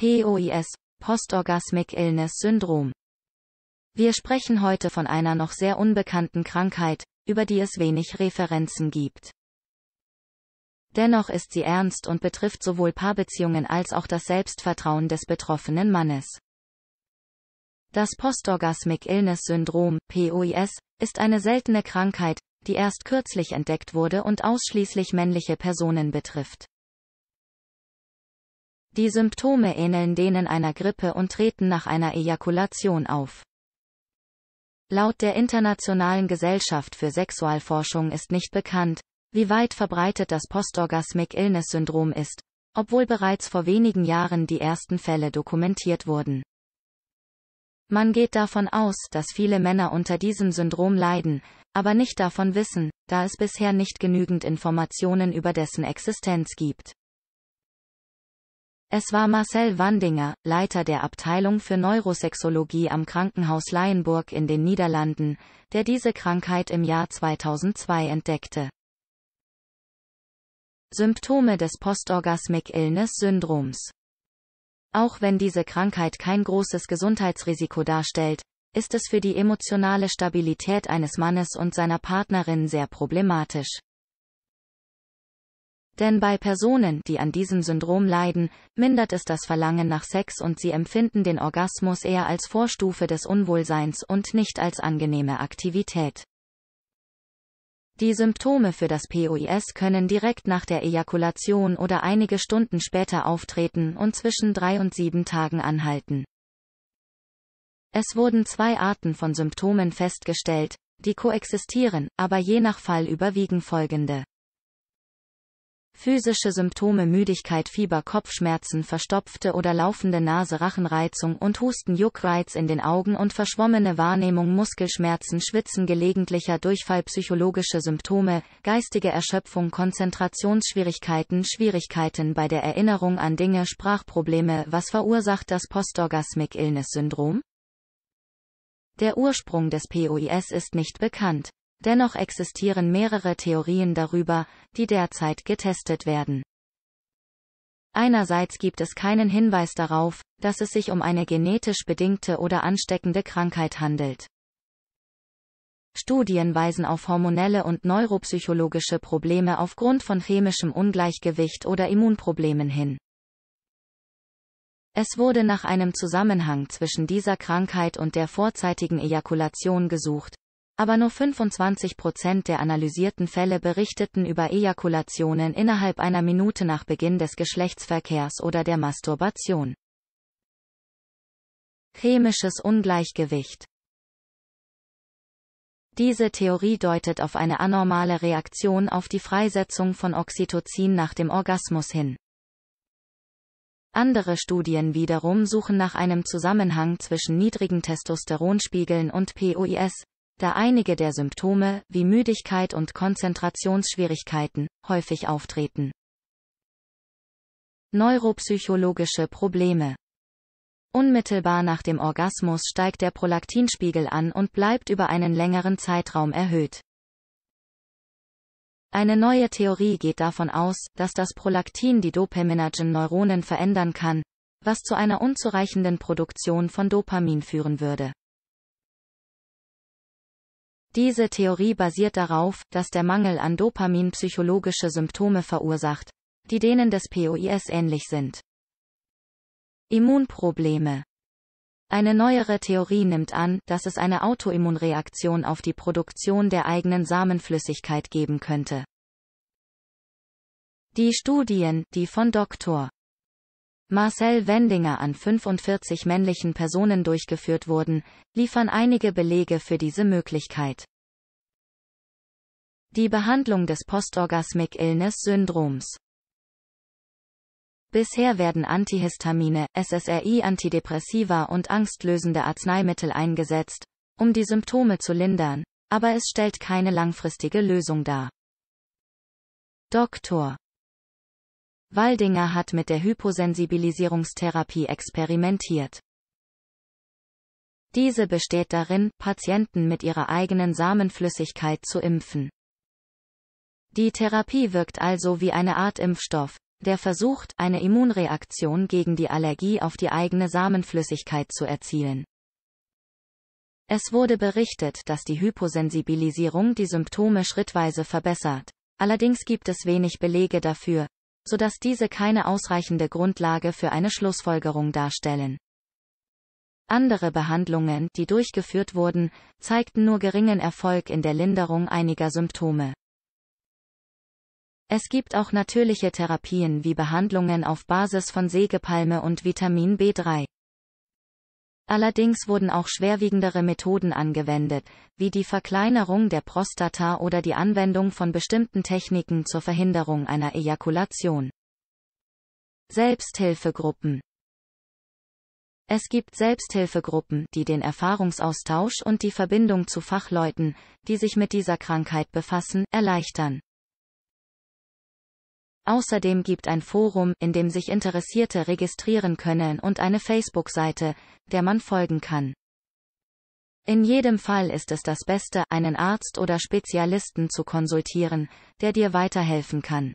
POIS, Postorgasmic Illness Syndrom. Wir sprechen heute von einer noch sehr unbekannten Krankheit, über die es wenig Referenzen gibt. Dennoch ist sie ernst und betrifft sowohl Paarbeziehungen als auch das Selbstvertrauen des betroffenen Mannes. Das Postorgasmic Illness Syndrom, POIS, ist eine seltene Krankheit, die erst kürzlich entdeckt wurde und ausschließlich männliche Personen betrifft. Die Symptome ähneln denen einer Grippe und treten nach einer Ejakulation auf. Laut der Internationalen Gesellschaft für Sexualforschung ist nicht bekannt, wie weit verbreitet das Postorgasmic Illness Syndrom ist, obwohl bereits vor wenigen Jahren die ersten Fälle dokumentiert wurden. Man geht davon aus, dass viele Männer unter diesem Syndrom leiden, aber nicht davon wissen, da es bisher nicht genügend Informationen über dessen Existenz gibt. Es war Marcel Wandinger, Leiter der Abteilung für Neurosexologie am Krankenhaus Leyenburg in den Niederlanden, der diese Krankheit im Jahr 2002 entdeckte. Symptome des Postorgasmic Illness Syndroms Auch wenn diese Krankheit kein großes Gesundheitsrisiko darstellt, ist es für die emotionale Stabilität eines Mannes und seiner Partnerin sehr problematisch. Denn bei Personen, die an diesem Syndrom leiden, mindert es das Verlangen nach Sex und sie empfinden den Orgasmus eher als Vorstufe des Unwohlseins und nicht als angenehme Aktivität. Die Symptome für das POIS können direkt nach der Ejakulation oder einige Stunden später auftreten und zwischen drei und sieben Tagen anhalten. Es wurden zwei Arten von Symptomen festgestellt, die koexistieren, aber je nach Fall überwiegen folgende. Physische Symptome Müdigkeit, Fieber, Kopfschmerzen, verstopfte oder laufende Nase, Rachenreizung und Husten, Juckreiz in den Augen und verschwommene Wahrnehmung, Muskelschmerzen, Schwitzen, gelegentlicher Durchfall, psychologische Symptome, geistige Erschöpfung, Konzentrationsschwierigkeiten, Schwierigkeiten bei der Erinnerung an Dinge, Sprachprobleme. Was verursacht das Postorgasmic Illness Syndrom? Der Ursprung des POIS ist nicht bekannt. Dennoch existieren mehrere Theorien darüber, die derzeit getestet werden. Einerseits gibt es keinen Hinweis darauf, dass es sich um eine genetisch bedingte oder ansteckende Krankheit handelt. Studien weisen auf hormonelle und neuropsychologische Probleme aufgrund von chemischem Ungleichgewicht oder Immunproblemen hin. Es wurde nach einem Zusammenhang zwischen dieser Krankheit und der vorzeitigen Ejakulation gesucht, aber nur 25 Prozent der analysierten Fälle berichteten über Ejakulationen innerhalb einer Minute nach Beginn des Geschlechtsverkehrs oder der Masturbation. Chemisches Ungleichgewicht diese Theorie deutet auf eine anormale Reaktion auf die Freisetzung von Oxytocin nach dem Orgasmus hin. Andere Studien wiederum suchen nach einem Zusammenhang zwischen niedrigen Testosteronspiegeln und POIS, da einige der Symptome, wie Müdigkeit und Konzentrationsschwierigkeiten, häufig auftreten. Neuropsychologische Probleme Unmittelbar nach dem Orgasmus steigt der Prolaktinspiegel an und bleibt über einen längeren Zeitraum erhöht. Eine neue Theorie geht davon aus, dass das Prolaktin die Dopaminergen-Neuronen verändern kann, was zu einer unzureichenden Produktion von Dopamin führen würde. Diese Theorie basiert darauf, dass der Mangel an Dopamin psychologische Symptome verursacht, die denen des POIS ähnlich sind. Immunprobleme eine neuere Theorie nimmt an, dass es eine Autoimmunreaktion auf die Produktion der eigenen Samenflüssigkeit geben könnte. Die Studien, die von Dr. Marcel Wendinger an 45 männlichen Personen durchgeführt wurden, liefern einige Belege für diese Möglichkeit. Die Behandlung des Postorgasmic Illness Syndroms Bisher werden Antihistamine, SSRI Antidepressiva und angstlösende Arzneimittel eingesetzt, um die Symptome zu lindern, aber es stellt keine langfristige Lösung dar. Dr. Waldinger hat mit der Hyposensibilisierungstherapie experimentiert. Diese besteht darin, Patienten mit ihrer eigenen Samenflüssigkeit zu impfen. Die Therapie wirkt also wie eine Art Impfstoff, der versucht, eine Immunreaktion gegen die Allergie auf die eigene Samenflüssigkeit zu erzielen. Es wurde berichtet, dass die Hyposensibilisierung die Symptome schrittweise verbessert. Allerdings gibt es wenig Belege dafür, sodass diese keine ausreichende Grundlage für eine Schlussfolgerung darstellen. Andere Behandlungen, die durchgeführt wurden, zeigten nur geringen Erfolg in der Linderung einiger Symptome. Es gibt auch natürliche Therapien wie Behandlungen auf Basis von Sägepalme und Vitamin B3. Allerdings wurden auch schwerwiegendere Methoden angewendet, wie die Verkleinerung der Prostata oder die Anwendung von bestimmten Techniken zur Verhinderung einer Ejakulation. Selbsthilfegruppen es gibt Selbsthilfegruppen, die den Erfahrungsaustausch und die Verbindung zu Fachleuten, die sich mit dieser Krankheit befassen, erleichtern. Außerdem gibt ein Forum, in dem sich Interessierte registrieren können und eine Facebook-Seite, der man folgen kann. In jedem Fall ist es das Beste, einen Arzt oder Spezialisten zu konsultieren, der dir weiterhelfen kann.